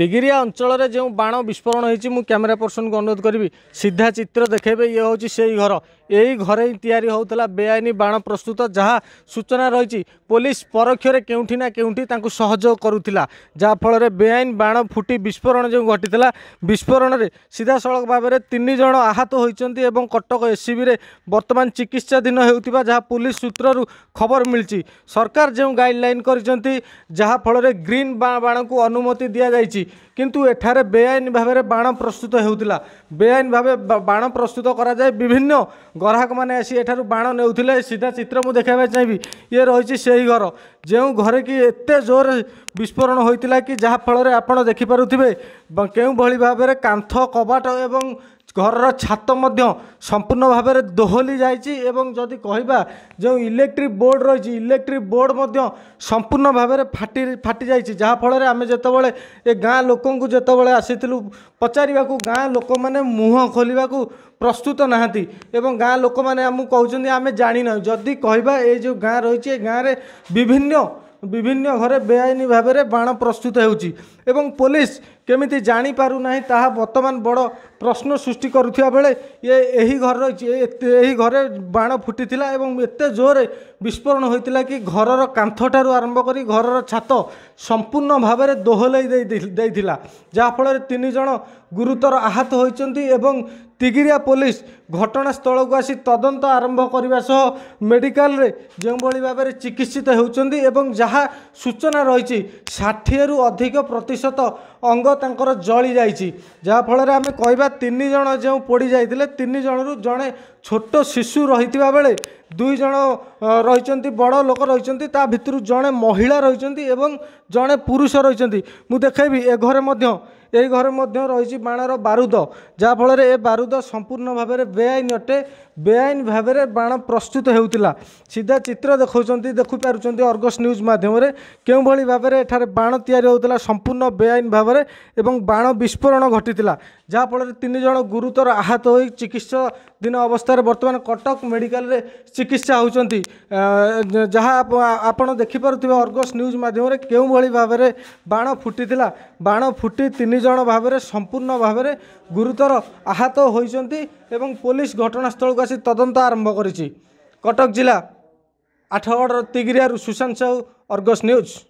तिगिरिया अंचल जो बाण विस्फोरण होती मुझे क्यमेरा पर्सन को अनुरोध करी सीधा चित्र देखे ये हूँ से ही घर यही घर ही या होता बेआईन बाण प्रस्तुत जहाँ सूचना रही पुलिस परोक्षर के केउठी सहयोग करूला जहाँफल बेआईन बाण फुटी विस्फोरण जो घटी विस्फोरण से सीधा सड़क भाव में तीन जन आहत होती और कटक एससीबी बर्तमान चिकित्साधीन होता जहाँ पुलिस सूत्र खबर मिली सरकार जो गाइडल कर ग्रीन बाण को अनुमति दि जाएगी কিন্তু এখানে বেআইন ভাবে বাণ প্রস্তুত হেউলা বেআইন ভাবে বাণ প্রস্তুত করা যায় বিভিন্ন গ্রাহক মানে আসি এঠার বাণ নেউলে সিধা চিত্র মু দেখাইবা চাইবি ইয়ে রয়েছে সেই ঘর যে ঘরে কি এত জোর বিস্ফোরণ হয়েছিল কি যা ফলরে আপনার দেখিপারে কেউ ভাবে কাঁথ কবাট এবং ঘরর ছাত মধ্য সম্পূর্ণ ভাবে দোহলি যাইছি এবং যদি কহবা যে ইলেকট্রিক বোর্ড রয়েছে ইলেকট্রিক বোর্ড মধ্য সম্পূর্ণ ভাবে ফাটি ফাটি যাইছি যাফলের আমি যেতবে এ গাঁ লোক যেতবে আসিলু পচারা গাঁ লোক মানে মুহ খোলা প্রস্তুত না এবং গাঁ লোক মানে আমি কৌন আমি জাঁ না যদি কহবা এই যে গাঁ রয়েছে এ গাঁরে বিভিন্ন বিভিন্ন ঘরে বেআইনি ভাবে বাণ প্রস্তুত ହେଉଛି এবং পুলিশ কেমিতি জাঁপারুনা তাহা বর্তমান বড় প্রশ্ন সৃষ্টি করুয়া বেড়ে ইয়ে এই ঘর এই ঘরে বাণ ফুটি এবং এত জোরে বিস্ফোরণ হয়েছিল কি ঘরর কাঁঠার আরম্ভ করে ঘরর ছাত সম্পূর্ণ ভাবে দোহলাই যাফলের তিনজন গুরুতর আহত হয়েছেন এবং তিগিরিয়া পুলিশ ঘটনাস্থলক আসি তদন্ত আরম্ভ করা সহ মেডিকাল যেভাবে ভাবে চিকিৎসিত হচ্ছেন এবং যা সূচনা রয়েছে ষাঠিয়ে অধিক প্রতিশত অঙ্গ ତାଙ୍କର ଜଳି ଯାଇଛି ଯାହାଫଳରେ ଆମେ କହିବା ତିନି ଜଣ ଯେଉଁ ପୋଡ଼ି ଯାଇଥିଲେ ତିନି ଜଣରୁ ଜଣେ ଛୋଟ ଶିଶୁ ରହିଥିବା ବେଳେ ଦୁଇ ଜଣ ରହିଛନ୍ତି ବଡ଼ ଲୋକ ରହିଛନ୍ତି ତା ଭିତରୁ ଜଣେ ମହିଳା ରହିଛନ୍ତି ଏବଂ ଜଣେ ପୁରୁଷ ରହିଛନ୍ତି ମୁଁ ଦେଖାଇବି ଏ ଘରେ ମଧ୍ୟ ଏହି ঘরে ମଧ୍ୟ ରହିଛି ବାଣର ବାରୁଦ ଯାହାଫଳରେ ଏ ବାରୁଦ ସମ୍ପୂର୍ଣ୍ଣ ଭାବରେ ବେଆଇନ ଅଟେ ବେଆଇନ ଭାବରେ ବାଣ ପ୍ରସ୍ତୁତ ହେଉଥିଲା ସିଧା ଚିତ୍ର ଦେଖାଉଛନ୍ତି ଦେଖିପାରୁଛନ୍ତି ଅର୍ଗସ୍ ନ୍ୟୁଜ୍ ମାଧ୍ୟମରେ କେଉଁଭଳି ଭାବରେ ଏଠାରେ ବାଣ ତିଆରି ହେଉଥିଲା ସମ୍ପୂର୍ଣ୍ଣ ବେଆଇନ ଭାବରେ ଏବଂ ବାଣ ବିସ୍ଫୋରଣ ଘଟିଥିଲା ଯାହାଫଳରେ ତିନି ଜଣ ଗୁରୁତର ଆହତ ହୋଇ ଚିକିତ୍ସା ଦିନ ଅବସ୍ଥାରେ ବର୍ତ୍ତମାନ କଟକ ମେଡ଼ିକାଲରେ ଚିକିତ୍ସା ହେଉଛନ୍ତି ଯାହା ଆପଣ ଦେଖିପାରୁଥିବେ ଅର୍ଗସ୍ ନ୍ୟୁଜ୍ ମାଧ୍ୟମରେ କେଉଁଭଳି ଭାବରେ ବାଣ ଫୁଟିଥିଲା ବାଣ ଫୁଟି ତିନି ଜଣ ଭାବରେ ସମ୍ପୂର୍ଣ୍ଣ ଭାବରେ ଗୁରୁତର ଆହତ ହୋଇଛନ୍ତି ଏବଂ ପୋଲିସ ଘଟଣାସ୍ଥଳକୁ ଆସି ତଦନ୍ତ ଆରମ୍ଭ କରିଛି କଟକ ଜିଲ୍ଲା ଆଠଗଡ଼ର ତିଗିରିଆରୁ ସୁଶାନ୍ତ ସାହୁ ଅର୍ଗସ୍ ନ୍ୟୁଜ୍